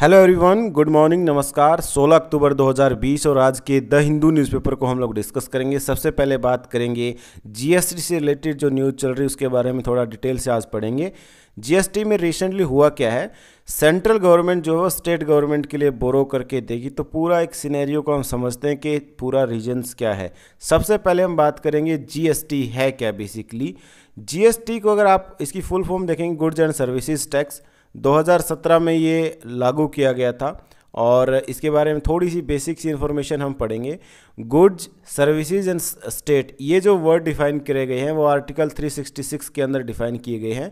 hello everyone good morning नमस्कार 16 अक्टूबर 2020 और आज के द हिंदू न्यूज़पेपर को हम लोग डिस्कस करेंगे सबसे पहले बात करेंगे जीएसटी से रिलेटेड जो न्यूज़ चल रही है उसके बारे में थोड़ा डिटेल से आज पढ़ेंगे जीएसटी में रिसेंटली हुआ क्या है सेंट्रल गवर्नमेंट जो है स्टेट गवर्नमेंट के लिए बोरो करके देगी तो पूरा एक सीनेरियो को हम समझते हैं कि पूरा रीजन्स क्या है सबसे पहले हम बात करेंगे जीएसटी है क्या बेसिकली जीएसटी को अगर आप इसकी फुल फॉर्म देखेंगे गुड्स एंड सर्विसेज टैक्स 2017 में ये लागू किया गया था और इसके बारे में थोड़ी सी बेसिक सी इन्फॉर्मेशन हम पढ़ेंगे गुड्स सर्विसेज एंड स्टेट ये जो वर्ड डिफाइन करे गए हैं वो आर्टिकल 366 के अंदर डिफाइन किए गए हैं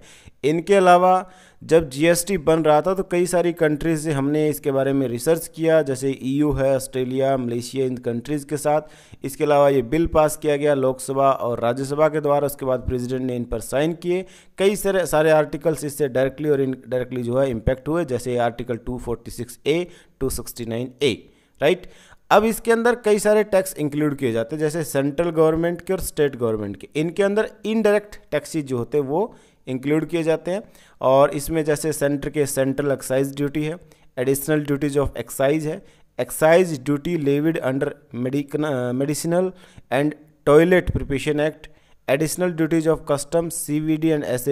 इनके अलावा जब जीएसटी बन रहा था तो कई सारी कंट्रीज से हमने इसके बारे में रिसर्च किया जैसे ईयू e है ऑस्ट्रेलिया मलेशिया इन कंट्रीज़ के साथ इसके अलावा ये बिल पास किया गया लोकसभा और राज्यसभा के द्वारा उसके बाद प्रेसिडेंट ने इन पर साइन किए कई सारे सारे आर्टिकल्स इससे डायरेक्टली और इनडायरेक्टली जो है इम्पैक्ट हुए जैसे article two A two A right अब इसके अंदर कई सारे टैक्स इंक्लूड किए जाते हैं जैसे सेंट्रल गवर्नमेंट के और स्टेट गवर्नमेंट के इनके अंदर इनडायरेक्ट टैक्सेज जो होते हैं वो इंक्लूड किए जाते हैं और इसमें जैसे सेंटर के सेंट्रल एक्साइज ड्यूटी है एडिशनल ड्यूटीज ऑफ एक्साइज है excise duty levied under medicinal and toilet preparation act additional duties of custom C and S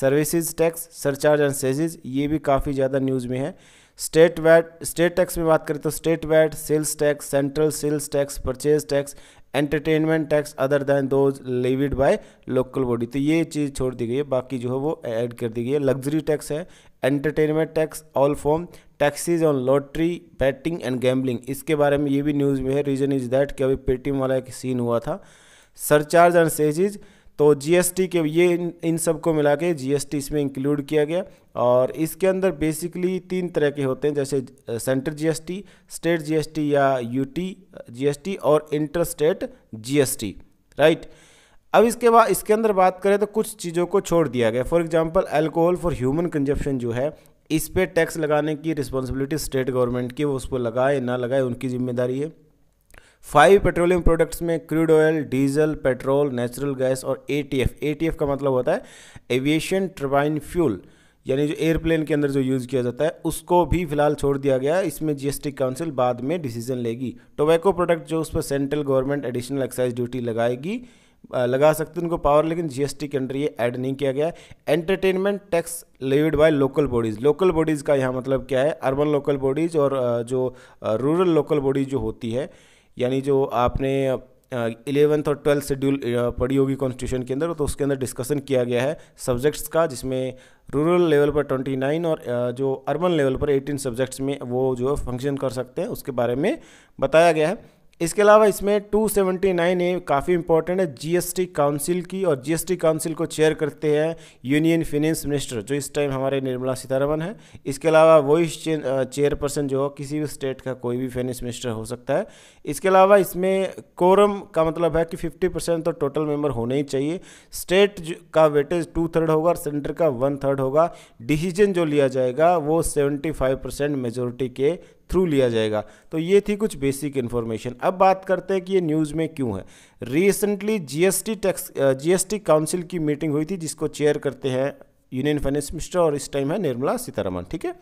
services tax surcharge and cesses ये भी काफ़ी ज़्यादा न्यूज़ में है स्टेट वैट स्टेट टैक्स में बात करें तो state VAT sales tax central sales tax purchase tax entertainment tax other than those levied by local body तो ये चीज़ छोड़ दी गई है बाकी जो है वो ऐड कर दी गई है लग्जरी टैक्स है entertainment tax all form taxes on lottery betting and gambling इसके बारे में ये भी न्यूज़ में है रीज़न इज दैट कि अभी पेटीएम वाला एक सीन हुआ था सरचार्ज एंड सेजिज़ तो जीएसटी के ये इन इन सब को मिला के जी इसमें इंक्लूड किया गया और इसके अंदर बेसिकली तीन तरह के होते हैं जैसे सेंटर जीएसटी स्टेट जीएसटी या यूटी जीएसटी और इंटर स्टेट जीएसटी राइट अब इसके बाद इसके अंदर बात करें तो कुछ चीज़ों को छोड़ दिया गया for example alcohol for human consumption जो है इस पर टैक्स लगाने की रिस्पॉन्सिबिलिटी स्टेट गवर्नमेंट की वो उसको लगाए ना लगाए उनकी जिम्मेदारी है फाइव पेट्रोलियम प्रोडक्ट्स में crude oil diesel petrol natural gas और एटीएफ एटीएफ का मतलब होता है एविएशन ट्रबाइन फ्यूल यानी जो एयरप्लेन के अंदर जो यूज़ किया जाता है उसको भी फिलहाल छोड़ दिया गया है इसमें जीएसटी काउंसिल बाद में डिसीजन लेगी टोबैको प्रोडक्ट जो उस पर central government additional excise duty लगाएगी लगा सकते हैं उनको पावर लेकिन जीएसटी के अंडर ये ऐड नहीं किया गया entertainment tax levied by local bodies local bodies का यहाँ मतलब क्या है अर्बन लोकल बॉडीज़ और जो रूरल लोकल बॉडीज़ जो होती है यानी जो आपने इलेवंथ और ट्वेल्थ शेड्यूल पढ़ी होगी कॉन्स्टिट्यूशन के अंदर तो उसके अंदर डिस्कशन किया गया है सब्जेक्ट्स का जिसमें रूरल लेवल पर 29 और जो अर्बन लेवल पर 18 सब्जेक्ट्स में वो जो है फंक्शन कर सकते हैं उसके बारे में बताया गया है इसके अलावा इसमें 279 ए काफ़ी इंपॉर्टेंट है जीएसटी काउंसिल की और जीएसटी काउंसिल को चेयर करते हैं यूनियन फिनेंस मिनिस्टर जो इस टाइम हमारे निर्मला सीतारमन है इसके अलावा वही चेयरपर्सन जो हो किसी भी स्टेट का कोई भी फाइनेंस मिनिस्टर हो सकता है इसके अलावा इसमें कोरम का मतलब है कि 50 परसेंट तो टोटल मेम्बर होने ही चाहिए स्टेट का वेटेज टू थर्ड होगा और सेंटर का वन थर्ड होगा डिसीजन जो लिया जाएगा वो सेवेंटी फाइव परसेंट मेजोरिटी के थ्रू लिया जाएगा तो ये थी कुछ बेसिक इन्फॉर्मेशन अब बात करते हैं कि ये न्यूज़ में क्यों है recently GST tax GST council की मीटिंग हुई थी जिसको चेयर करते हैं यूनियन फाइनेंस मिनिस्टर और इस टाइम है निर्मला सीतारमन ठीक है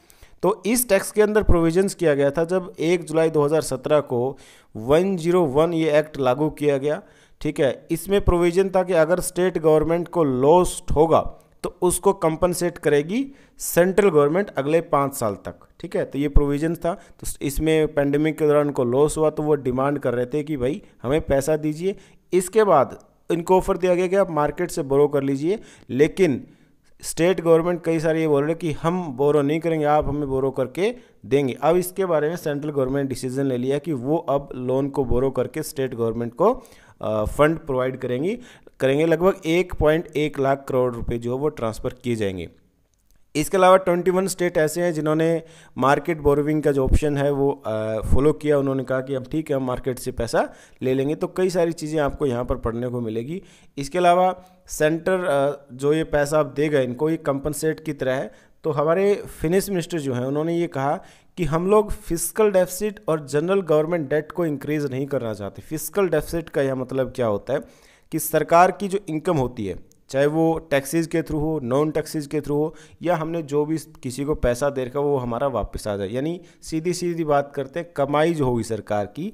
तो इस टैक्स के अंदर प्रोविजंस किया गया था जब 1 जुलाई 2017 को 101 ये एक्ट लागू किया गया ठीक है इसमें प्रोविजन था कि अगर स्टेट गवर्नमेंट को लॉस्ट होगा तो उसको कंपनसेट करेगी सेंट्रल गवर्नमेंट अगले पाँच साल तक ठीक है तो ये प्रोविजन था तो इसमें पेंडेमिक के दौरान को लॉस हुआ तो वो डिमांड कर रहे थे कि भाई हमें पैसा दीजिए इसके बाद इनको ऑफर दिया गया कि आप मार्केट से बोरो कर लीजिए लेकिन स्टेट गवर्नमेंट कई सारे ये बोल रहे कि हम बोरो नहीं करेंगे आप हमें बोरो करके देंगे अब इसके बारे में सेंट्रल गवर्नमेंट डिसीजन ले लिया कि वो अब लोन को बोरो करके स्टेट गवर्नमेंट को फंड प्रोवाइड करेंगी करेंगे लगभग एक पॉइंट एक लाख करोड़ रुपए जो वो ट्रांसफ़र किए जाएंगे इसके अलावा 21 स्टेट ऐसे हैं जिन्होंने मार्केट बोरोविंग का जो ऑप्शन है वो फॉलो किया उन्होंने कहा कि हम ठीक है हम मार्केट से पैसा ले लेंगे तो कई सारी चीज़ें आपको यहाँ पर पढ़ने को मिलेगी इसके अलावा सेंटर जो ये पैसा आप देगा इनको ये कंपनसेट की तरह है तो हमारे फिनिश मिनिस्टर जो हैं उन्होंने ये कहा कि हम लोग फिजिकल डेफिसिट और जनरल गवर्नमेंट डेट को इंक्रीज नहीं करना चाहते फिजिकल डेफिसिट का यह मतलब क्या होता है कि सरकार की जो इनकम होती है चाहे वो टैक्सीज के थ्रू हो नॉन टैक्सीज के थ्रू हो या हमने जो भी किसी को पैसा दे रखा वो हमारा वापस आ जाए यानी सीधी सीधी बात करते हैं कमाई जो होगी सरकार की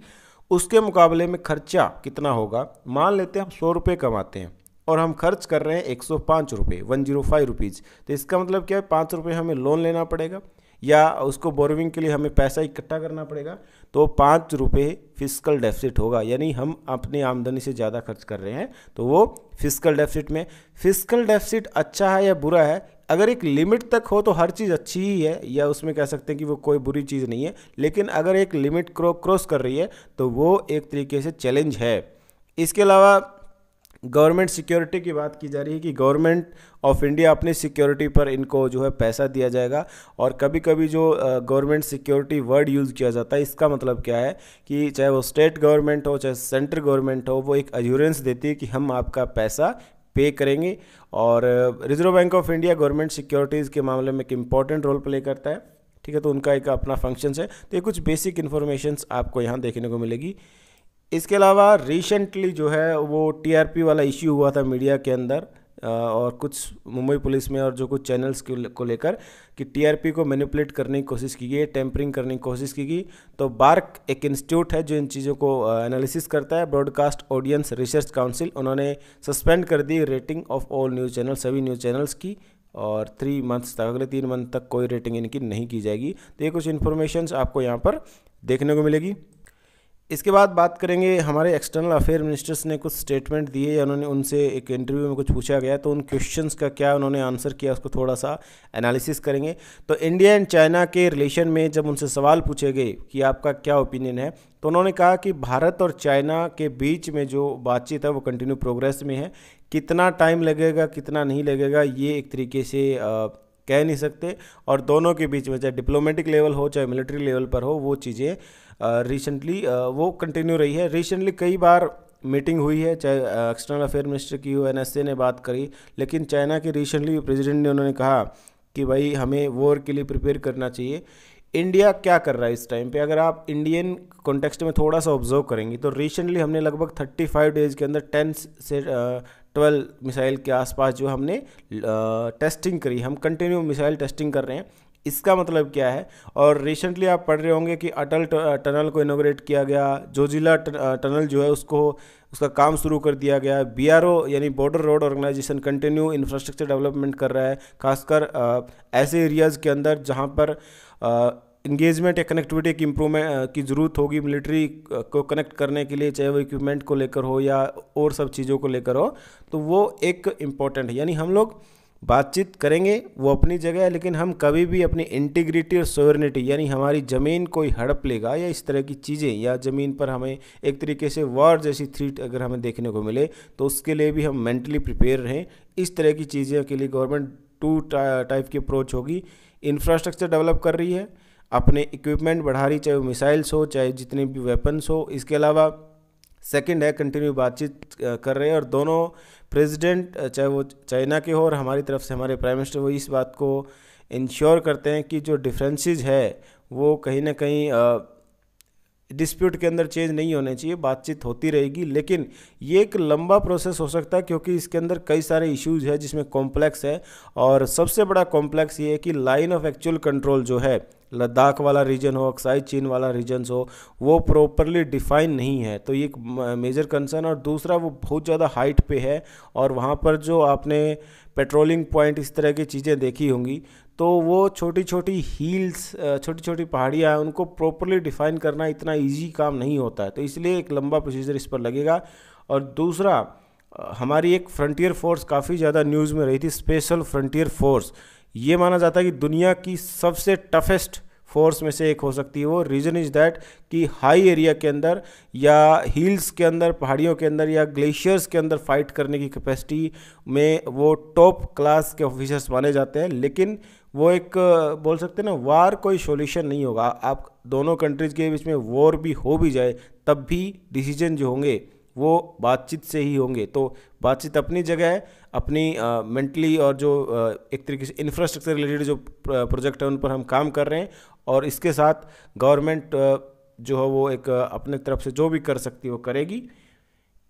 उसके मुकाबले में खर्चा कितना होगा मान लेते हैं हम सौ रुपये कमाते हैं और हम खर्च कर रहे हैं एक सौ पाँच रुपये वन जीरो फाइव रुपीज़ तो इसका मतलब क्या है पाँच रुपये हमें लोन लेना पड़ेगा या उसको बोरविंग के लिए हमें पैसा इकट्ठा करना पड़ेगा तो पाँच रुपये फिजिकल डेफिसिट होगा यानी हम अपनी आमदनी से ज़्यादा खर्च कर रहे हैं तो वो फिजिकल डेफिसिट में फिजिकल डेफिसिट अच्छा है या बुरा है अगर एक लिमिट तक हो तो हर चीज़ अच्छी ही है या उसमें कह सकते हैं कि वो कोई बुरी चीज़ नहीं है लेकिन अगर एक लिमिट क्रॉस कर रही है तो वो एक तरीके से चैलेंज है इसके अलावा गवर्नमेंट सिक्योरिटी की बात की जा रही है कि गवर्नमेंट ऑफ इंडिया अपनी सिक्योरिटी पर इनको जो है पैसा दिया जाएगा और कभी कभी जो गवर्नमेंट सिक्योरिटी वर्ड यूज़ किया जाता है इसका मतलब क्या है कि चाहे वो स्टेट गवर्नमेंट हो चाहे सेंट्रल गवर्नमेंट हो वो एक एश्योरेंस देती है कि हम आपका पैसा पे करेंगे और Reserve bank of India government securities के मामले में एक इम्पॉर्टेंट रोल प्ले करता है ठीक है तो उनका एक अपना फंक्शंस है तो ये कुछ बेसिक इन्फॉर्मेशन आपको यहाँ देखने को मिलेगी इसके अलावा रिसेंटली जो है वो टीआरपी वाला इश्यू हुआ था मीडिया के अंदर और कुछ मुंबई पुलिस में और जो कुछ चैनल्स को लेकर कि टीआरपी को मैनिपुलेट करने की कोशिश की गई टेम्परिंग करने की कोशिश की गई तो बार्क एक इंस्टीट्यूट है जो इन चीज़ों को एनालिसिस करता है ब्रॉडकास्ट ऑडियंस रिसर्च काउंसिल उन्होंने सस्पेंड कर दी rating of all news channel सभी न्यूज़ चैनल्स की और थ्री मंथ्स तक अगले तीन मंथ तक कोई रेटिंग इनकी नहीं की जाएगी तो ये कुछ इन्फॉर्मेशन आपको यहाँ पर देखने को मिलेगी इसके बाद बात करेंगे हमारे एक्सटर्नल अफेयर मिनिस्टर्स ने कुछ स्टेटमेंट दिए या उन्होंने उनसे एक इंटरव्यू में कुछ पूछा गया तो उन क्वेश्चंस का क्या उन्होंने आंसर किया उसको थोड़ा सा एनालिसिस करेंगे तो इंडिया एंड चाइना के रिलेशन में जब उनसे सवाल पूछे गए कि आपका क्या ओपिनियन है तो उन्होंने कहा कि भारत और चाइना के बीच में जो बातचीत है वो कंटिन्यू प्रोग्रेस में है कितना टाइम लगेगा कितना नहीं लगेगा ये एक तरीके से आ, कह नहीं सकते और दोनों के बीच में चाहे डिप्लोमेटिक लेवल हो चाहे मिलिट्री लेवल पर हो वो चीज़ें रिसेंटली वो कंटिन्यू रही है रिसेंटली कई बार मीटिंग हुई है चाहे एक्सटर्नल अफेयर मिनिस्टर की हो एन ने बात करी लेकिन चाइना के रिसेंटली प्रेसिडेंट ने उन्होंने कहा कि भाई हमें वॉर के लिए प्रिपेयर करना चाहिए इंडिया क्या कर रहा है इस टाइम पे अगर आप इंडियन कॉन्टेक्स्ट में थोड़ा सा ऑब्जर्व करेंगे तो रिसेंटली हमने लगभग थर्टी फाइव डेज के अंदर टेन से ट्वेल्व मिसाइल के आसपास जो हमने टेस्टिंग करी हम कंटिन्यू मिसाइल टेस्टिंग कर रहे हैं इसका मतलब क्या है और रिसेंटली आप पढ़ रहे होंगे कि अटल टनल को इनोग्रेट किया गया जोजिला टनल जो है उसको उसका काम शुरू कर दिया गया बी यानी Border Road Organisation continue infrastructure development कर रहा है खासकर ऐसे एरियाज़ के अंदर जहाँ पर इंगेजमेंट या कनेक्टिविटी की इम्प्रूवमेंट की ज़रूरत होगी मिलिट्री को कनेक्ट करने के लिए चाहे वो इक्विपमेंट को लेकर हो या और सब चीज़ों को लेकर हो तो वो एक इम्पॉर्टेंट है यानी हम लोग बातचीत करेंगे वो अपनी जगह है लेकिन हम कभी भी अपनी इंटीग्रिटी और सोवरनिटी यानी हमारी ज़मीन कोई हड़प लेगा या इस तरह की चीज़ें या ज़मीन पर हमें एक तरीके से वॉर जैसी थ्रीट अगर हमें देखने को मिले तो उसके लिए भी हम मेंटली प्रिपेयर रहें इस तरह की चीज़ें के लिए गवर्नमेंट टू टाइप की अप्रोच होगी इंफ्रास्ट्रक्चर डेवलप कर रही है अपने इक्विपमेंट बढ़ा रही चाहे वो मिसाइल्स हो चाहे जितने भी वेपन्स हो इसके अलावा सेकंड है कंटिन्यू बातचीत कर रहे हैं और दोनों प्रेसिडेंट चाहे वो चाइना के हो और हमारी तरफ से हमारे प्राइम मिनिस्टर वो इस बात को इंश्योर करते हैं कि जो डिफरेंसेस है वो कहीं ना कहीं डिस्प्यूट के अंदर चेंज नहीं होने चाहिए बातचीत होती रहेगी लेकिन ये एक लंबा प्रोसेस हो सकता है क्योंकि इसके अंदर कई सारे इश्यूज है जिसमें कॉम्प्लेक्स है और सबसे बड़ा कॉम्प्लेक्स ये है कि लाइन ऑफ एक्चुअल कंट्रोल जो है लद्दाख वाला रीजन हो अक्साई चीन वाला रीजन हो वो प्रॉपरली डिफाइन नहीं है तो ये एक मेजर कंसर्न और दूसरा वो बहुत ज़्यादा हाइट पे है और वहाँ पर जो आपने पेट्रोलिंग पॉइंट इस तरह की चीज़ें देखी होंगी तो वो छोटी छोटी हील्स छोटी छोटी पहाड़ियाँ हैं उनको प्रॉपरली डिफाइन करना इतना ईजी काम नहीं होता है तो इसलिए एक लंबा प्रोसीजर इस पर लगेगा और दूसरा हमारी एक फ्रंटियर फोर्स काफ़ी ज़्यादा न्यूज़ में रही थी स्पेशल फ्रंटियर फोर्स ये माना जाता है कि दुनिया की सबसे टफेस्ट फोर्स में से एक हो सकती है वो रीज़न इज़ दैट कि हाई एरिया के अंदर या हिल्स के अंदर पहाड़ियों के अंदर या ग्लेशियर्स के अंदर फाइट करने की कैपेसिटी में वो टॉप क्लास के ऑफिसर्स माने जाते हैं लेकिन वो एक बोल सकते हैं ना वार कोई सॉल्यूशन नहीं होगा आप दोनों कंट्रीज़ के बीच में वॉर भी हो भी जाए तब भी डिसीजन जो होंगे वो बातचीत से ही होंगे तो बातचीत अपनी जगह है अपनी मेंटली और जो आ, एक तरीके से इंफ्रास्ट्रक्चर रिलेटेड जो प्रोजेक्ट है उन पर हम काम कर रहे हैं और इसके साथ गवर्नमेंट जो है वो एक अपने तरफ से जो भी कर सकती है वो करेगी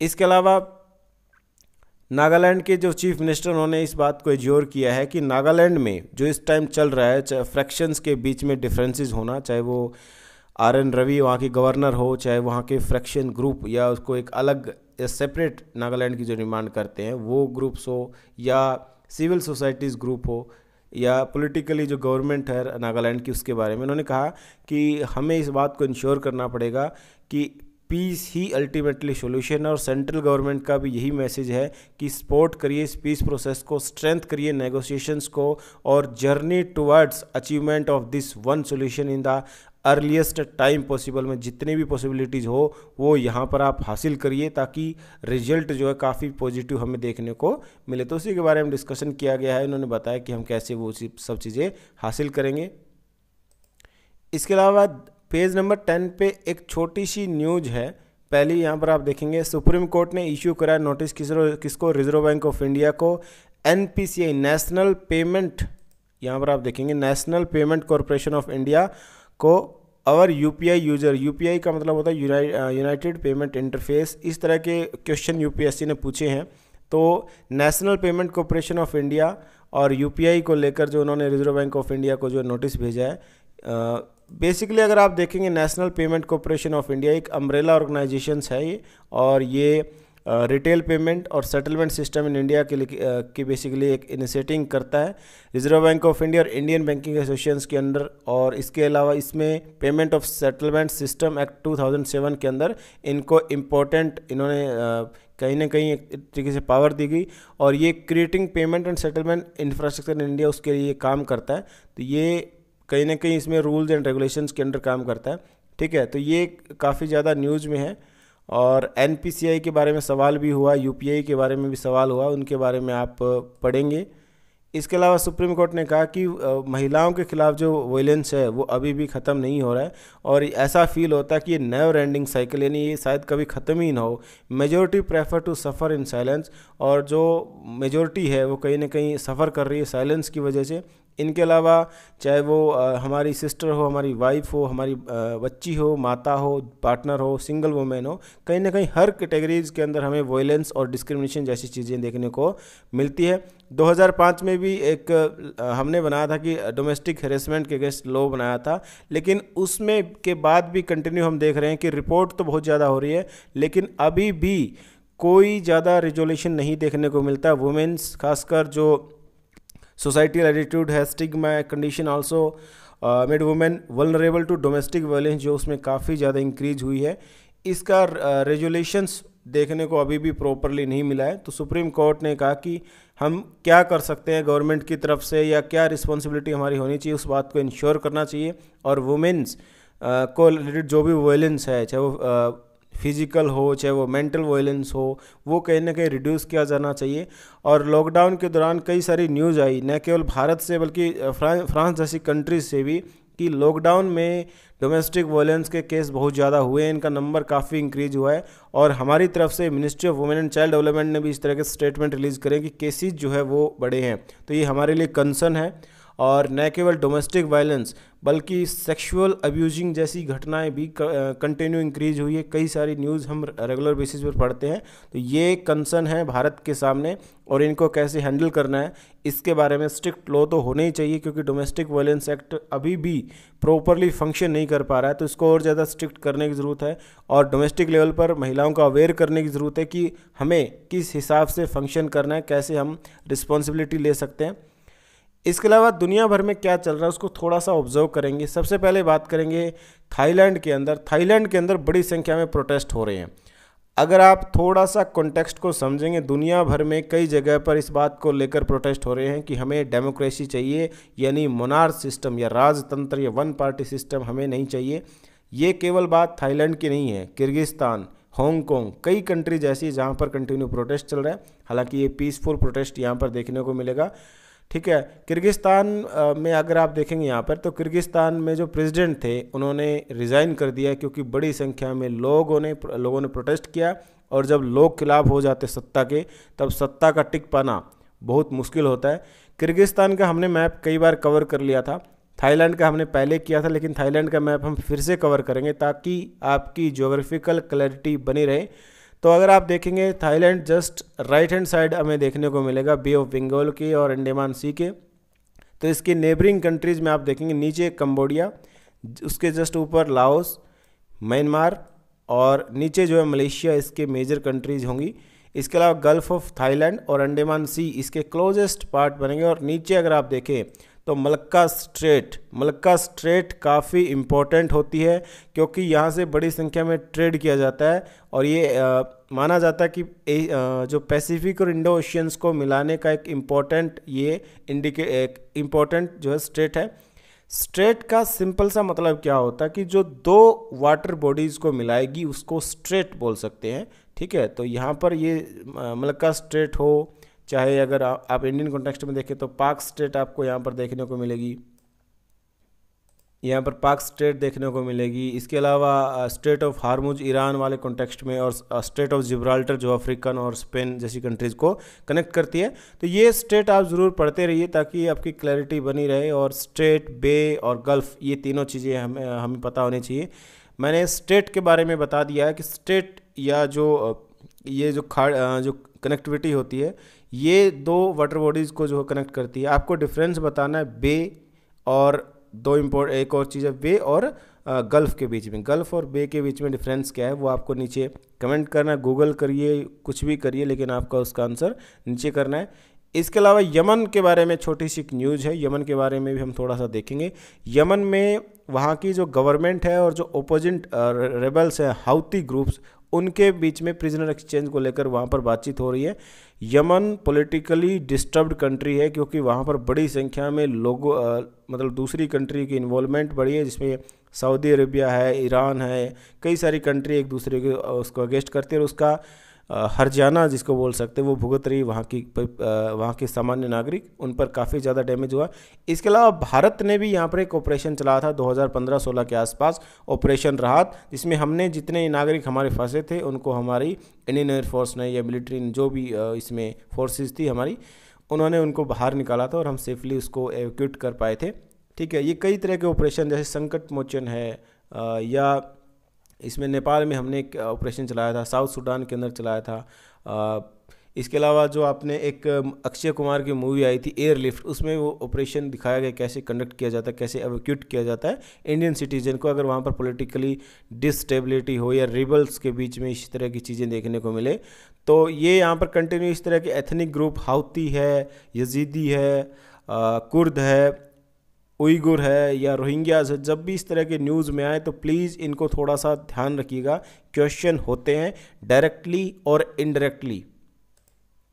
इसके अलावा नागालैंड के जो चीफ मिनिस्टर उन्होंने इस बात को एज्योर किया है कि नागालैंड में जो इस टाइम चल रहा है फ्रैक्शंस के बीच में डिफरेंसेस होना चाहे वो आर एन रवि वहाँ के गवर्नर हो चाहे वहाँ के फ्रैक्शन ग्रुप या उसको एक अलग सेपरेट नागालैंड की जो डिमांड करते हैं वो ग्रुप्स हो या सिविल सोसाइटीज़ ग्रुप हो या पॉलिटिकली जो गवर्नमेंट है नागालैंड की उसके बारे में उन्होंने कहा कि हमें इस बात को इंश्योर करना पड़ेगा कि पीस ही अल्टीमेटली सोल्यूशन है और सेंट्रल गवर्नमेंट का भी यही मैसेज है कि सपोर्ट करिए इस पीस प्रोसेस को स्ट्रेंथ करिए नेगोशिएशंस को और journey towards achievement of this one solution in the earliest time possible में जितनी भी पॉसिबिलिटीज़ हो वो यहाँ पर आप हासिल करिए ताकि रिजल्ट जो है काफ़ी पॉजिटिव हमें देखने को मिले तो उसी के बारे में डिस्कशन किया गया है उन्होंने बताया कि हम कैसे वो सब चीज़ें हासिल करेंगे इसके अलावा पेज नंबर टेन पे एक छोटी सी न्यूज है पहली यहाँ पर आप देखेंगे सुप्रीम कोर्ट ने इश्यू करा नोटिस किसरो किसको रिजर्व बैंक ऑफ इंडिया को एन नेशनल पेमेंट यहाँ पर आप देखेंगे national payment corporation of India को अवर यू यूज़र यू का मतलब होता है यूनाइटेड पेमेंट इंटरफेस इस तरह के क्वेश्चन यूपीएससी ने पूछे हैं तो national payment corporation of India और यू को लेकर जो उन्होंने रिजर्व बैंक ऑफ इंडिया को जो नोटिस भेजा है बेसिकली uh, अगर आप देखेंगे national payment corporation of India एक अम्ब्रेला ऑर्गेनाइजेशन है ये और ये रिटेल पेमेंट और सेटलमेंट सिस्टम इन इंडिया के लिए की बेसिकली एक इनिशिएटिंग करता है रिजर्व बैंक ऑफ इंडिया और इंडियन बैंकिंग एसोसिएशन के अंडर और इसके अलावा इसमें payment of settlement system act 2007 के अंदर इनको इम्पोर्टेंट इन्होंने कहीं ना कहीं एक तरीके से पावर दी गई और ये creating payment and settlement infrastructure in India उसके लिए काम करता है तो ये कहीं ना कहीं इसमें रूल्स एंड रेगुलेशन के अंडर काम करता है ठीक है तो ये काफ़ी ज़्यादा न्यूज़ में है और एन के बारे में सवाल भी हुआ यू के बारे में भी सवाल हुआ उनके बारे में आप पढ़ेंगे इसके अलावा सुप्रीम कोर्ट ने कहा कि महिलाओं के खिलाफ जो वायलेंस है वो अभी भी ख़त्म नहीं हो रहा है और ऐसा फील होता है कि ये नेवर एंडिंग साइकिल यानी ये शायद कभी ख़त्म ही ना हो majority prefer to suffer in silence और जो मेजोरिटी है वो कहीं ना कहीं सफ़र कर रही है साइलेंस की वजह से इनके अलावा चाहे वो हमारी सिस्टर हो हमारी वाइफ हो हमारी बच्ची हो माता हो पार्टनर हो सिंगल वुमेन हो कहीं ना कहीं हर कैटेगरीज के अंदर हमें वॉयलेंस और डिस्क्रिमिनेशन जैसी चीज़ें देखने को मिलती है 2005 में भी एक हमने बनाया था कि डोमेस्टिक हेरेसमेंट के अगेंस्ट लॉ बनाया था लेकिन उसमें के बाद भी कंटिन्यू हम देख रहे हैं कि रिपोर्ट तो बहुत ज़्यादा हो रही है लेकिन अभी भी कोई ज़्यादा रिजोल्यूशन नहीं देखने को मिलता वुमेन्स खासकर जो Societal attitude है stigma condition also made women vulnerable to domestic violence जो उसमें काफ़ी ज़्यादा इंक्रीज हुई है इसका रेजुलेशंस uh, देखने को अभी भी प्रॉपरली नहीं मिला है तो सुप्रीम कोर्ट ने कहा कि हम क्या कर सकते हैं गवर्नमेंट की तरफ से या क्या रिस्पॉन्सिबिलिटी हमारी होनी चाहिए उस बात को इंश्योर करना चाहिए और वुमेन्स uh, को रिलेटेड जो भी वायलेंस है चाहे वो uh, फिजिकल हो चाहे वो मेंटल वायलेंस हो वो कहीं ना कहीं रिड्यूस किया जाना चाहिए और लॉकडाउन के दौरान कई सारी न्यूज़ आई न केवल भारत से बल्कि फ्रांस जैसी कंट्रीज से भी कि लॉकडाउन में डोमेस्टिक वायलेंस के केस बहुत ज़्यादा हुए हैं इनका नंबर काफ़ी इंक्रीज हुआ है और हमारी तरफ से ministry of women and child development ने भी इस तरह के स्टेटमेंट रिलीज़ करें कि केसेज जो है वो बड़े हैं तो ये हमारे लिए कंसर्न है और न केवल डोमेस्टिक वायलेंस बल्कि सेक्सुअल अब्यूजिंग जैसी घटनाएं भी कंटिन्यू इंक्रीज हुई है कई सारी न्यूज़ हम रेगुलर बेसिस पर पढ़ते हैं तो ये कंसर्न है भारत के सामने और इनको कैसे हैंडल करना है इसके बारे में स्ट्रिक्ट लॉ तो होने ही चाहिए क्योंकि डोमेस्टिक वायलेंस एक्ट अभी भी प्रॉपरली फंक्शन नहीं कर पा रहा है तो इसको और ज़्यादा स्ट्रिक्ट करने की ज़रूरत है और डोमेस्टिक लेवल पर महिलाओं को अवेयर करने की ज़रूरत है कि हमें किस हिसाब से फंक्शन करना है कैसे हम रिस्पॉन्सिबिलिटी ले सकते हैं इसके अलावा दुनिया भर में क्या चल रहा है उसको थोड़ा सा ऑब्जर्व करेंगे सबसे पहले बात करेंगे थाईलैंड के अंदर थाईलैंड के अंदर बड़ी संख्या में प्रोटेस्ट हो रहे हैं अगर आप थोड़ा सा कॉन्टेक्स्ट को समझेंगे दुनिया भर में कई जगह पर इस बात को लेकर प्रोटेस्ट हो रहे हैं कि हमें डेमोक्रेसी चाहिए यानी मोनार सिस्टम या राजतंत्र या वन पार्टी सिस्टम हमें नहीं चाहिए ये केवल बात थाईलैंड की नहीं है किर्गिस्तान हांगकॉन्ग कई कंट्रीज ऐसी जहाँ पर कंटिन्यू प्रोटेस्ट चल रहा है हालांकि ये पीसफुल प्रोटेस्ट यहाँ पर देखने को मिलेगा ठीक है किर्गिस्तान में अगर आप देखेंगे यहाँ पर तो किर्गिस्तान में जो प्रेसिडेंट थे उन्होंने रिज़ाइन कर दिया क्योंकि बड़ी संख्या में लोगों ने लोगों ने प्रोटेस्ट किया और जब लोग खिलाफ हो जाते सत्ता के तब सत्ता का टिक पाना बहुत मुश्किल होता है किर्गिस्तान का हमने मैप कई बार कवर कर लिया था थाईलैंड का हमने पहले किया था लेकिन थाईलैंड का मैप हम फिर से कवर करेंगे ताकि आपकी ज्योग्राफिकल क्लैरिटी बनी रहे तो अगर आप देखेंगे Thailand just right hand side हमें देखने को मिलेगा बे ऑफ बंगाल की और अंडेमान सी के तो इसके नेबरिंग कंट्रीज़ में आप देखेंगे नीचे कम्बोडिया उसके जस्ट ऊपर लाओस म्यांमार और नीचे जो है मलेशिया इसके मेजर कंट्रीज़ होंगी इसके अलावा गल्फ ऑफ थाईलैंड और अंडेमान सी इसके क्लोजेस्ट पार्ट बनेंगे और नीचे अगर आप देखें तो मलक्का स्ट्रेट मलक्का स्ट्रेट काफ़ी इम्पोर्टेंट होती है क्योंकि यहाँ से बड़ी संख्या में ट्रेड किया जाता है और ये आ, माना जाता है कि ए, आ, जो पैसिफिक और इंडो ओशियंस को मिलाने का एक इम्पोर्टेंट ये इंडिके एक इम्पोर्टेंट जो है स्ट्रेट है स्ट्रेट का सिंपल सा मतलब क्या होता है कि जो दो वाटर बॉडीज़ को मिलाएगी उसको स्ट्रेट बोल सकते हैं ठीक है तो यहाँ पर ये मलक्का स्ट्रेट हो चाहे अगर आ, आप इंडियन कॉन्टेक्स्ट में देखें तो पाक स्टेट आपको यहाँ पर देखने को मिलेगी यहाँ पर पाक स्टेट देखने को मिलेगी इसके अलावा स्टेट ऑफ हारमुज ईरान वाले कॉन्टेक्स्ट में और स्टेट ऑफ जिब्राल्टर जो अफ्रीकन और स्पेन जैसी कंट्रीज़ को कनेक्ट करती है तो ये स्टेट आप ज़रूर पढ़ते रहिए ताकि आपकी क्लैरिटी बनी रहे और स्टेट बे और गल्फ़ ये तीनों चीज़ें हमें हमें पता होनी चाहिए मैंने स्टेट के बारे में बता दिया है कि स्टेट या जो ये जो खा जो कनेक्टिविटी होती है ये दो वाटर बॉडीज़ को जो है कनेक्ट करती है आपको डिफरेंस बताना है बे और दो इम्पोर्ट एक और चीज़ है बे और गल्फ़ के बीच में गल्फ़ और बे के बीच में डिफरेंस क्या है वो आपको नीचे कमेंट करना है गूगल करिए कुछ भी करिए लेकिन आपका उसका आंसर नीचे करना है इसके अलावा यमन के बारे में छोटी सी न्यूज़ है यमन के बारे में भी हम थोड़ा सा देखेंगे यमन में वहाँ की जो गवर्नमेंट है और जो ओपोजिट रेबल्स हैं हाउती ग्रुप्स उनके बीच में प्रिजनर एक्सचेंज को लेकर वहाँ पर बातचीत हो रही है यमन पॉलिटिकली डिस्टर्ब्ड कंट्री है क्योंकि वहाँ पर बड़ी संख्या में लोगों मतलब दूसरी कंट्री की इन्वॉल्वमेंट बढ़ी है जिसमें सऊदी अरेबिया है ईरान है कई सारी कंट्री एक दूसरे के उसको अगेंस्ट करती है और उसका हरजाना जिसको बोल सकते हैं वो भुगत रही वहाँ की वहाँ के सामान्य नागरिक उन पर काफ़ी ज़्यादा डैमेज हुआ इसके अलावा भारत ने भी यहाँ पर एक ऑपरेशन चलाया था 2015-16 के आसपास ऑपरेशन राहत जिसमें हमने जितने नागरिक हमारे फंसे थे उनको हमारी इंडियन एयरफोर्स ने या मिलिट्री ने जो भी इसमें फोर्सेज थी हमारी उन्होंने उनको बाहर निकाला था और हम सेफली उसको एवक्यूट कर पाए थे ठीक है ये कई तरह के ऑपरेशन जैसे संकट मोचन है या इसमें नेपाल में हमने एक ऑपरेशन चलाया था साउथ सूडान के अंदर चलाया था इसके अलावा जो आपने एक अक्षय कुमार की मूवी आई थी एयरलिफ्ट उसमें वो ऑपरेशन दिखाया गया कैसे कंडक्ट किया जाता है कैसे एवोक्यूट किया जाता है इंडियन सिटीजन को अगर वहाँ पर पॉलिटिकली डिस्टेबिलिटी हो या रिबल्स के बीच में इस तरह की चीज़ें देखने को मिले तो ये यहाँ पर कंटिन्यू इस तरह के एथनिक ग्रुप हाउती है यजीदी है आ, कुर्द है उइगुर है या रोहिंग्याज है जब भी इस तरह के न्यूज़ में आए तो प्लीज़ इनको थोड़ा सा ध्यान रखिएगा क्वेश्चन होते हैं डायरेक्टली और इनडायरेक्टली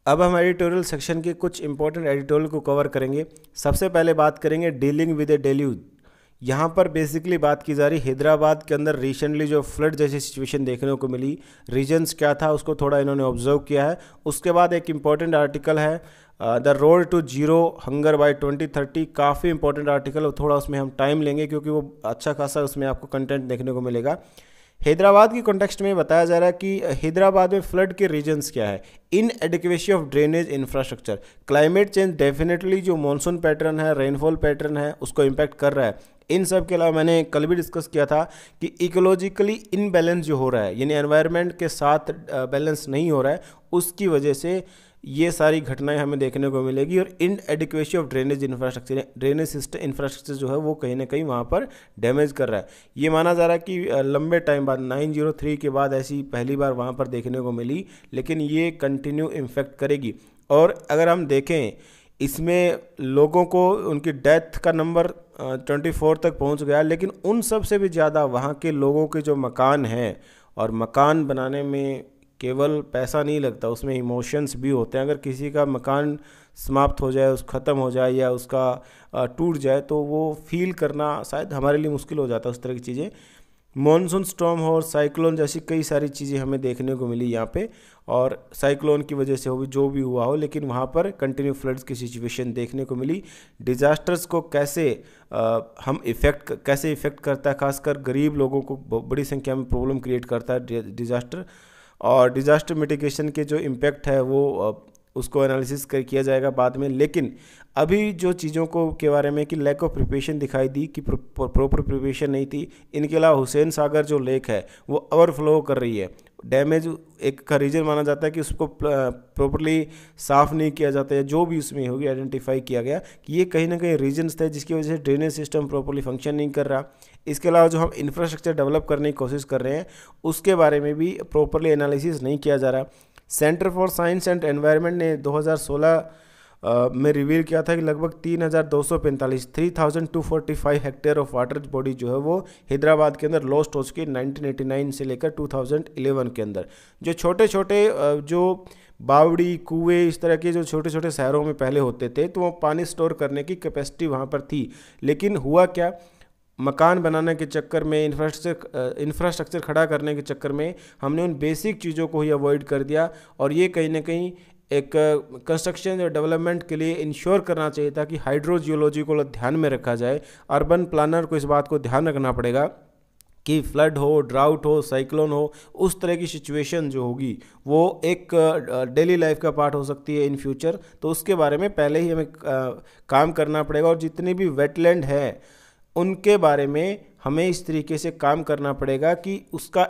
अब हम एडिटोरियल सेक्शन के कुछ इंपॉर्टेंट एडिटोरियल को कवर करेंगे सबसे पहले बात करेंगे डीलिंग विद ए डेल्यूज यहाँ पर बेसिकली बात की जा रही हैदराबाद के अंदर रिसेंटली जो फ्लड जैसी सिचुएशन देखने को मिली रीजन्स क्या था उसको थोड़ा इन्होंने ऑब्जर्व किया है उसके बाद एक इम्पॉर्टेंट आर्टिकल है the road to zero hunger by 2030 काफ़ी इंपॉर्टेंट आर्टिकल और थोड़ा उसमें हम टाइम लेंगे क्योंकि वो अच्छा खासा उसमें आपको कंटेंट देखने को मिलेगा हैदराबाद की कॉन्टेक्स्ट में बताया जा रहा है कि uh, हैदराबाद में फ्लड के रीजन्स क्या है inadequacy of drainage infrastructure climate change definitely जो मॉनसून पैटर्न है रेनफॉल पैटर्न है उसको इम्पैक्ट कर रहा है इन सब के अलावा मैंने कल भी डिस्कस किया था कि इकोलॉजिकली इनबैलेंस जो हो रहा है यानी एनवायरमेंट के साथ बैलेंस uh, नहीं हो रहा है उसकी वजह से ये सारी घटनाएं हमें देखने को मिलेगी और inadequacy of drainage infrastructure drainage system infrastructure जो है वो कहीं ना कहीं वहाँ पर डैमेज कर रहा है ये माना जा रहा है कि लंबे टाइम बाद 903 के बाद ऐसी पहली बार वहाँ पर देखने को मिली लेकिन ये कंटिन्यू इन्फेक्ट करेगी और अगर हम देखें इसमें लोगों को उनकी डेथ का नंबर ट्वेंटी फोर तक पहुंच गया लेकिन उन सबसे भी ज़्यादा वहाँ के लोगों के जो मकान हैं और मकान बनाने में केवल पैसा नहीं लगता उसमें इमोशंस भी होते हैं अगर किसी का मकान समाप्त हो जाए उस ख़त्म हो जाए या उसका टूट जाए तो वो फील करना शायद हमारे लिए मुश्किल हो जाता है उस तरह की चीज़ें मॉनसून स्टॉम और साइक्लोन जैसी कई सारी चीज़ें हमें देखने को मिली यहाँ पे और साइक्लोन की वजह से हो भी जो भी हुआ हो लेकिन वहाँ पर कंटिन्यू फ्लड्स की सिचुएशन देखने को मिली डिज़ास्टर्स को कैसे आ, हम इफ़ेक्ट कैसे इफ़ेक्ट करता है खासकर गरीब लोगों को बड़ी संख्या में प्रॉब्लम क्रिएट करता है डिज़ास्टर और डिज़ास्टर मिटिगेशन के जो इम्पैक्ट है वो उसको एनालिसिस कर किया जाएगा बाद में लेकिन अभी जो चीज़ों को के बारे में कि लैक ऑफ प्रिपरेशन दिखाई दी कि प्रॉपर प्रिपरेशन नहीं थी इनके अलावा हुसैन सागर जो लेक है वो ओवरफ्लो कर रही है डैमेज एक का रीज़न माना जाता है कि उसको प्रॉपरली साफ़ नहीं किया जाता है जो भी उसमें होगी आइडेंटिफाई किया गया कि ये कहीं ना कहीं रीजन्स थे जिसकी वजह से ड्रेनेज सिस्टम प्रॉपरली फंक्शन नहीं कर रहा इसके अलावा जो हम इंफ्रास्ट्रक्चर डेवलप करने की कोशिश कर रहे हैं उसके बारे में भी प्रॉपरली एनालिसिस नहीं किया जा रहा centre for science and environment ने 2016 में रिवील किया था कि लगभग तीन हज़ार दो सौ पैंतालीस three thousand two forty five hectare of water body जो है वो हैदराबाद के अंदर लॉस्ट हो चुकी है नाइनटीन से लेकर टू थाउजेंड इलेवन के अंदर जो छोटे छोटे जो बावड़ी कुएं इस तरह के जो छोटे छोटे शहरों में पहले होते थे तो वो पानी स्टोर करने की कैपेसिटी वहाँ पर थी लेकिन हुआ क्या मकान बनाने के चक्कर में इंफ्रास्ट्रक्चर इंफ्रास्ट्रक्चर खड़ा करने के चक्कर में हमने उन बेसिक चीज़ों को ही अवॉइड कर दिया और ये कहीं ना कहीं एक कंस्ट्रक्शन या डेवलपमेंट के लिए इंश्योर करना चाहिए था कि हाइड्रोजियोलॉजी को ध्यान में रखा जाए अर्बन प्लानर को इस बात को ध्यान रखना पड़ेगा कि फ्लड हो ड्राउट हो साइक्लोन हो उस तरह की सिचुएशन जो होगी वो एक डेली लाइफ का पार्ट हो सकती है इन फ्यूचर तो उसके बारे में पहले ही हमें काम करना पड़ेगा और जितनी भी वेटलैंड है उनके बारे में हमें इस तरीके से काम करना पड़ेगा कि उसका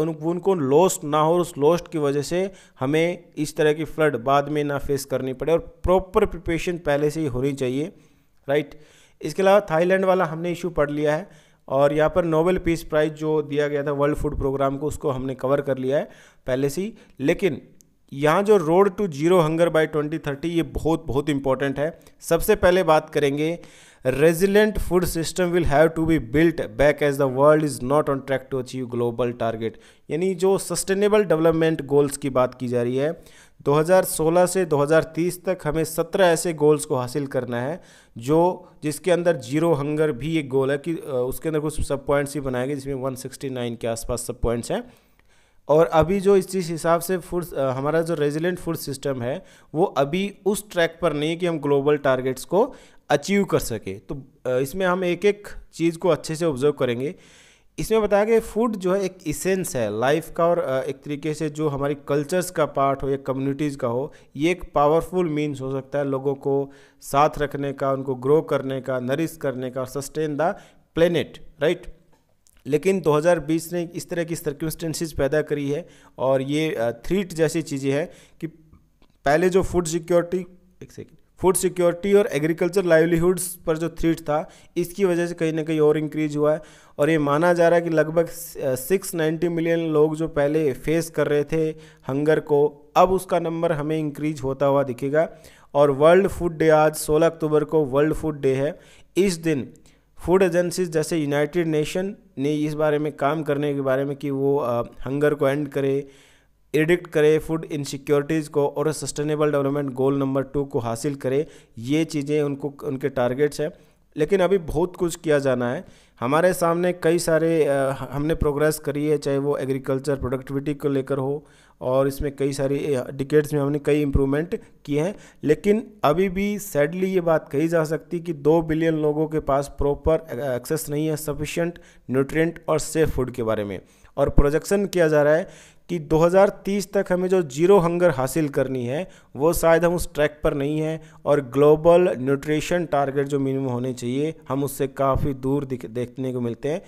उनको लॉस ना हो उस लॉस्ट की वजह से हमें इस तरह की फ्लड बाद में ना फेस करनी पड़े और प्रॉपर प्रिपरेशन पहले से ही होनी चाहिए राइट इसके अलावा थाईलैंड वाला हमने इशू पढ़ लिया है और यहाँ पर नोबेल पीस प्राइज़ जो दिया गया था वर्ल्ड फूड प्रोग्राम को उसको हमने कवर कर लिया है पहले से ही लेकिन यहाँ जो road to zero hunger by 2030 ये बहुत बहुत इंपॉर्टेंट है सबसे पहले बात करेंगे resilient food system will have to be built back as the world is not on track to achieve global target यानी जो sustainable development goals की बात की जा रही है 2016 से 2030 तक हमें 17 ऐसे गोल्स को हासिल करना है जो जिसके अंदर जीरो हंगर भी एक गोल है कि उसके अंदर कुछ सब पॉइंट्स ही बनाए गए जिसमें 169 के आसपास सब पॉइंट्स हैं और अभी जो इस चीज़ हिसाब से फूड हमारा जो रेजिलेंट फूड सिस्टम है वो अभी उस ट्रैक पर नहीं है कि हम ग्लोबल टारगेट्स को अचीव कर सके तो इसमें हम एक एक चीज़ को अच्छे से ऑब्जर्व करेंगे इसमें बताया गया फूड जो है एक इसेंस है लाइफ का और एक तरीके से जो हमारी कल्चर्स का पार्ट हो या कम्युनिटीज़ का हो ये एक पावरफुल मीन्स हो सकता है लोगों को साथ रखने का उनको ग्रो करने का नरिश करने का और सस्टेन द प्लेनेट राइट लेकिन 2020 ने इस तरह की सर्कमस्टेंसेज पैदा करी है और ये थ्रीट जैसी चीज़ें हैं कि पहले जो फूड सिक्योरिटी एक सेकेंड फूड सिक्योरिटी और एग्रीकल्चर लाइवलीहुड्स पर जो थ्रीट था इसकी वजह से कहीं ना कहीं और इंक्रीज हुआ है और ये माना जा रहा है कि लगभग 690 मिलियन लोग जो पहले फेस कर रहे थे हंगर को अब उसका नंबर हमें इंक्रीज होता हुआ दिखेगा और वर्ल्ड फूड डे आज 16 अक्टूबर को वर्ल्ड फूड डे है इस दिन फूड एजेंसीज जैसे यूनाइटेड नेशन ने इस बारे में काम करने के बारे में कि वो हंगर को एंड करे एडिक्ट करे फूड इनसिक्योरिटीज़ को और sustainable development goal number two को हासिल करे ये चीज़ें उनको उनके टारगेट्स हैं लेकिन अभी बहुत कुछ किया जाना है हमारे सामने कई सारे आ, हमने प्रोग्रेस करी है चाहे वो एग्रीकल्चर प्रोडक्टिविटी को लेकर हो और इसमें कई सारी डिकेट्स में हमने कई इम्प्रूवमेंट किए हैं लेकिन अभी भी सैडली ये बात कही जा सकती कि दो बिलियन लोगों के पास प्रॉपर एक्सेस नहीं है सफिशियंट न्यूट्रिएंट और सेफ फूड के बारे में और प्रोजेक्शन किया जा रहा है कि 2030 तक हमें जो जीरो हंगर हासिल करनी है वो शायद हम उस ट्रैक पर नहीं हैं और ग्लोबल न्यूट्रिशन टारगेट जो मिनिमम होने चाहिए हम उससे काफ़ी दूर देखने को मिलते हैं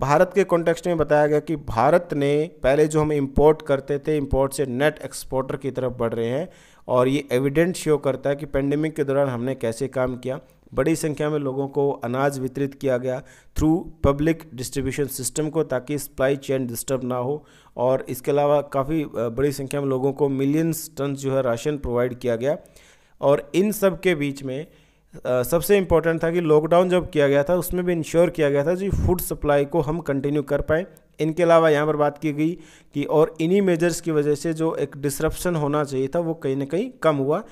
भारत के कॉन्टेक्स्ट में बताया गया कि भारत ने पहले जो हम इंपोर्ट करते थे इंपोर्ट से नेट एक्सपोर्टर की तरफ बढ़ रहे हैं और ये एविडेंट शो करता है कि पेंडेमिक के दौरान हमने कैसे काम किया बड़ी संख्या में लोगों को अनाज वितरित किया गया थ्रू पब्लिक डिस्ट्रीब्यूशन सिस्टम को ताकि सप्लाई चेन डिस्टर्ब ना हो और इसके अलावा काफ़ी बड़ी संख्या में लोगों को मिलियंस टन जो है राशन प्रोवाइड किया गया और इन सब के बीच में सबसे इम्पोर्टेंट था कि लॉकडाउन जब किया गया था उसमें भी इंश्योर किया गया था कि फूड सप्लाई को हम कंटिन्यू कर पाएँ इनके अलावा यहाँ पर बात की गई कि और इन्हीं मेजर्स की वजह से जो एक डिसरप्शन होना चाहिए था वो कहीं ना कहीं कम हुआ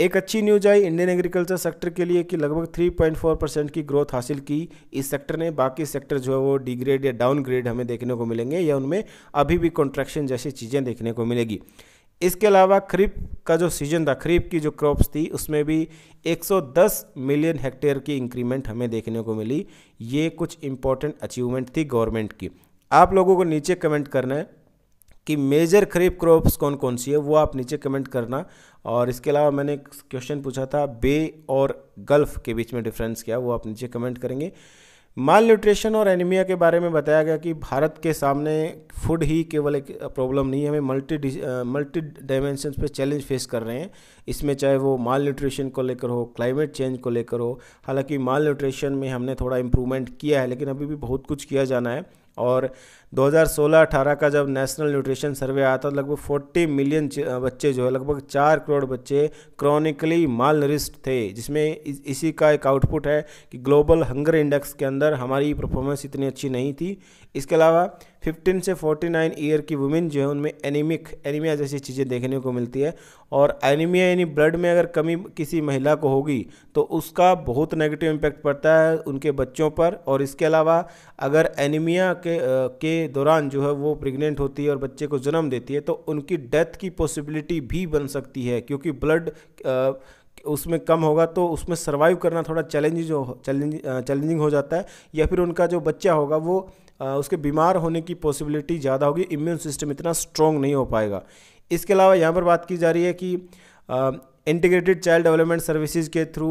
एक अच्छी न्यूज आई इंडियन एग्रीकल्चर सेक्टर के लिए कि लगभग 3.4 परसेंट की ग्रोथ हासिल की इस सेक्टर ने बाकी सेक्टर जो है वो डिग्रेड या डाउनग्रेड हमें देखने को मिलेंगे या उनमें अभी भी कॉन्ट्रैक्शन जैसी चीज़ें देखने को मिलेगी इसके अलावा खरीफ का जो सीजन था खरीफ की जो क्रॉप्स थी उसमें भी 110 मिलियन हेक्टेयर की इंक्रीमेंट हमें देखने को मिली ये कुछ इंपॉर्टेंट अचीवमेंट थी गवर्नमेंट की आप लोगों को नीचे कमेंट करना है कि मेजर खरीफ क्रॉप्स कौन कौन सी है वो आप नीचे कमेंट करना और इसके अलावा मैंने एक क्वेश्चन पूछा था बे और गल्फ के बीच में डिफरेंस क्या वो आप नीचे कमेंट करेंगे माल न्यूट्रिशन और एनीमिया के बारे में बताया गया कि भारत के सामने फूड ही केवल एक प्रॉब्लम नहीं है हमें मल्टी मल्टी डायमेंशन पे चैलेंज फेस कर रहे हैं इसमें चाहे वो माल न्यूट्रिशन को लेकर हो क्लाइमेट चेंज को लेकर हो हालांकि माल न्यूट्रिशन में हमने थोड़ा इम्प्रूवमेंट किया है लेकिन अभी भी बहुत कुछ किया जाना है और 2016-18 का जब नेशनल न्यूट्रिशन सर्वे आया था तो लगभग 40 मिलियन बच्चे जो है लगभग चार करोड़ बच्चे क्रॉनिकली माल नरिस्ट थे जिसमें इस इसी का एक आउटपुट है कि ग्लोबल हंगर इंडेक्स के अंदर हमारी परफॉर्मेंस इतनी अच्छी नहीं थी इसके अलावा फिफ्टीन से फोर्टी नाइन ईयर की वुमेन जो है उनमें एनीमिक एनीमिया जैसी चीज़ें देखने को मिलती है और एनीमिया यानी ब्लड में अगर कमी किसी महिला को होगी तो उसका बहुत नेगेटिव इम्पैक्ट पड़ता है उनके बच्चों पर और इसके अलावा अगर एनीमिया के के दौरान जो है वो प्रेग्नेंट होती है और बच्चे को जन्म देती है तो उनकी डेथ की पॉसिबिलिटी भी बन सकती है क्योंकि ब्लड उसमें कम होगा तो उसमें सर्वाइव करना थोड़ा चैलेंजिज हो चैलेंजिंग हो जाता है या फिर उनका जो बच्चा होगा वो उसके बीमार होने की पॉसिबिलिटी ज़्यादा होगी इम्यून सिस्टम इतना स्ट्रॉन्ग नहीं हो पाएगा इसके अलावा यहाँ पर बात की जा रही है कि इंटीग्रेटेड चाइल्ड डेवलपमेंट सर्विसेज के थ्रू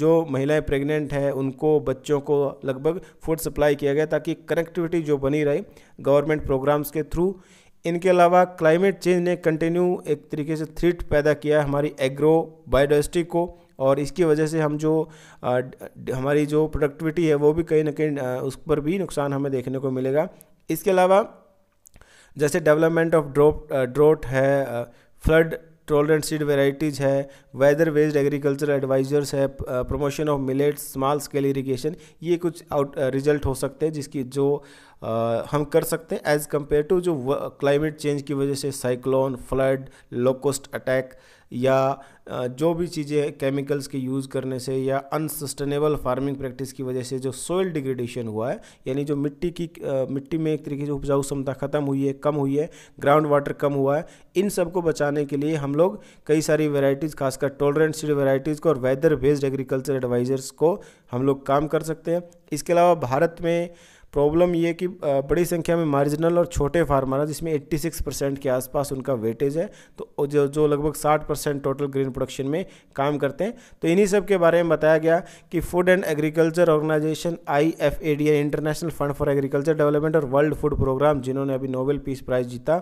जो महिलाएं प्रेग्नेंट हैं उनको बच्चों को लगभग फूड सप्लाई किया गया ताकि कनेक्टिविटी जो बनी रहे गवर्नमेंट प्रोग्राम्स के थ्रू इनके अलावा क्लाइमेट चेंज ने कंटिन्यू एक तरीके से थ्रिट पैदा किया है हमारी एग्रो बायोडाइवर्सिटी को और इसकी वजह से हम जो आ, हमारी जो प्रोडक्टिविटी है वो भी कहीं ना कहीं उस पर भी नुकसान हमें देखने को मिलेगा इसके अलावा जैसे डेवलपमेंट ऑफ ड्रोप ड्रोट है फ्लड टोलरेंट सीड वेराइटीज़ है वेदर वेस्ड एग्रीकल्चर एडवाइजर्स है promotion of millets small scale irrigation ये कुछ आउट रिजल्ट हो सकते हैं जिसकी जो आ, हम कर सकते हैं एज़ कम्पेयर टू जो क्लाइमेट चेंज की वजह से साइक्लोन फ्लड लोकोस्ट अटैक या जो भी चीज़ें केमिकल्स के यूज़ करने से या अनसस्टेनेबल फार्मिंग प्रैक्टिस की वजह से जो सॉइल डिग्रेडेशन हुआ है यानी जो मिट्टी की मिट्टी में एक तरीके से उपजाऊ क्षमता ख़त्म हुई है कम हुई है ग्राउंड वाटर कम हुआ है इन सब को बचाने के लिए हम लोग कई सारी वेराइटीज़ खासकर टॉलरेंट सीड वेराइटीज़ को और वेदर बेस्ड एग्रीकल्चर एडवाइज़र्स को हम लोग काम कर सकते हैं इसके अलावा भारत में प्रॉब्लम ये कि बड़ी संख्या में मार्जिनल और छोटे फार्मर हैं जिसमें 86 परसेंट के आसपास उनका वेटेज है तो जो जो लगभग 60 परसेंट टोटल ग्रीन प्रोडक्शन में काम करते हैं तो इन्हीं सब के बारे में बताया गया कि food and agriculture organisation I F A D international fund for agriculture development और वर्ल्ड फूड प्रोग्राम जिन्होंने अभी नोबेल पीस प्राइज़ जीता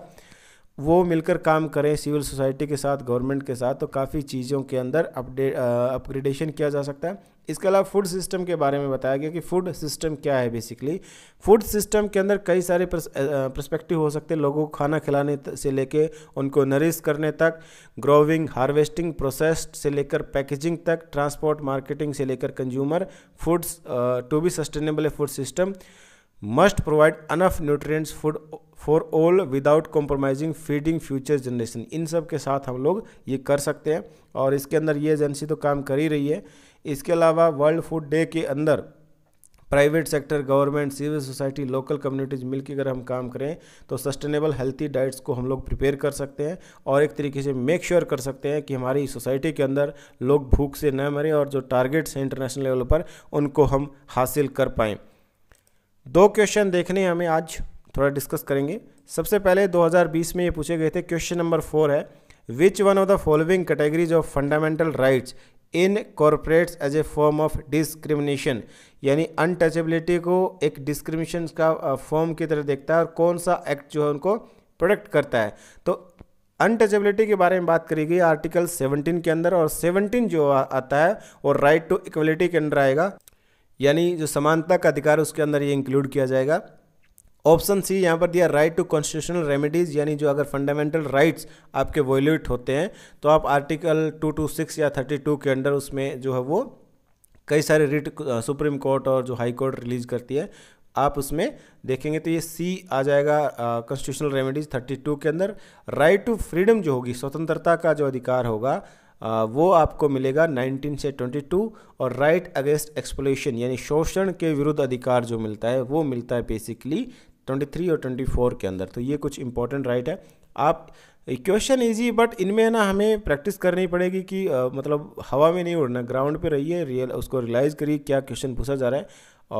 वो मिलकर काम करें सिविल सोसाइटी के साथ गवर्नमेंट के साथ तो काफ़ी चीज़ों के अंदर अपडेट अपग्रेडेशन किया जा सकता है इसके अलावा फूड सिस्टम के बारे में बताया गया कि फूड सिस्टम क्या है बेसिकली फूड सिस्टम के अंदर कई सारे प्रस्पेक्टिव हो सकते हैं लोगों को खाना खिलाने से लेकर उनको नरिश करने तक ग्रोविंग हार्वेस्टिंग प्रोसेस से लेकर पैकेजिंग तक ट्रांसपोर्ट मार्केटिंग से लेकर consumer foods to be sustainable food system must provide enough nutrients food for all without compromising feeding future generation इन सब के साथ हम लोग ये कर सकते हैं और इसके अंदर ये एजेंसी तो काम कर ही रही है इसके अलावा वर्ल्ड फूड डे के अंदर private sector government civil society local communities मिलकर अगर हम काम करें तो सस्टेनेबल हेल्थी डाइट्स को हम लोग प्रिपेयर कर सकते हैं और एक तरीके से मेक श्योर sure कर सकते हैं कि हमारी सोसाइटी के अंदर लोग भूख से न मरें और जो टारगेट्स हैं इंटरनेशनल लेवल पर उनको हम हासिल कर पाएँ दो क्वेश्चन देखने हमें आज थोड़ा डिस्कस करेंगे सबसे पहले 2020 में ये पूछे गए थे क्वेश्चन नंबर फोर है which one of the following categories of fundamental rights in corporates as a form of discrimination यानी अनटचेबिलिटी को एक डिस्क्रिमिनेशन का फॉर्म की तरह देखता है और कौन सा एक्ट जो है उनको प्रोटेक्ट करता है तो अनटचेबिलिटी के बारे में बात करी गई आर्टिकल 17 के अंदर और 17 जो आ, आता है और राइट टू इक्वलिटी के अंदर आएगा यानी जो समानता का अधिकार उसके अंदर ये इंक्लूड किया जाएगा ऑप्शन सी यहाँ पर दिया राइट टू कॉन्स्टिट्यूशनल रेमेडीज़ यानी जो अगर फंडामेंटल राइट्स आपके वोल्यूट होते हैं तो आप आर्टिकल टू टू सिक्स या थर्टी टू के अंडर उसमें जो है वो कई सारे रिट सुप्रीम कोर्ट और जो हाई कोर्ट रिलीज करती है आप उसमें देखेंगे तो ये सी आ जाएगा कॉन्स्टिट्यूशनल रेमेडीज 32 के अंदर राइट टू फ्रीडम जो होगी स्वतंत्रता का जो अधिकार होगा वो आपको मिलेगा 19 से 22 और राइट अगेंस्ट एक्सप्लोशन यानी शोषण के विरुद्ध अधिकार जो मिलता है वो मिलता है बेसिकली 23 और 24 के अंदर तो ये कुछ इंपॉर्टेंट राइट है आप क्वेश्चन इजी बट इनमें ना हमें प्रैक्टिस करनी पड़ेगी कि आ, मतलब हवा में नहीं उड़ना ग्राउंड पे रहिए रियल उसको रियलाइज़ करिए क्या क्वेश्चन पूछा जा रहा है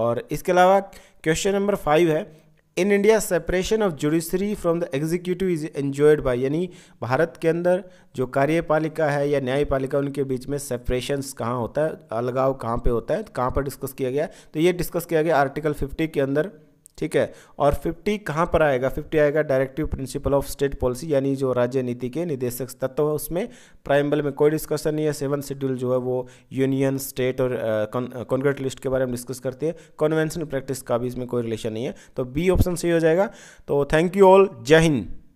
और इसके अलावा क्वेश्चन नंबर फाइव है in India separation of judiciary from the executive is enjoyed by यानी भारत के अंदर जो कार्यपालिका है या न्यायपालिका उनके बीच में सेपरेशन कहाँ होता है अलगाव कहाँ पे होता है तो कहाँ पर डिस्कस किया गया तो ये डिस्कस किया गया आर्टिकल फिफ्टी के अंदर ठीक है और 50 कहाँ पर आएगा 50 आएगा directive principle of state policy यानी जो राज्य नीति के निदेशक तत्व है उसमें प्राइमबल में कोई डिस्कशन नहीं है सेवन शेड्यूल जो है वो यूनियन स्टेट और कॉन्क्रीट लिस्ट के बारे में डिस्कस करते हैं कन्वेंशन प्रैक्टिस का भी इसमें कोई रिलेशन नहीं है तो बी ऑप्शन सही हो जाएगा तो थैंक यू ऑल जय हिंद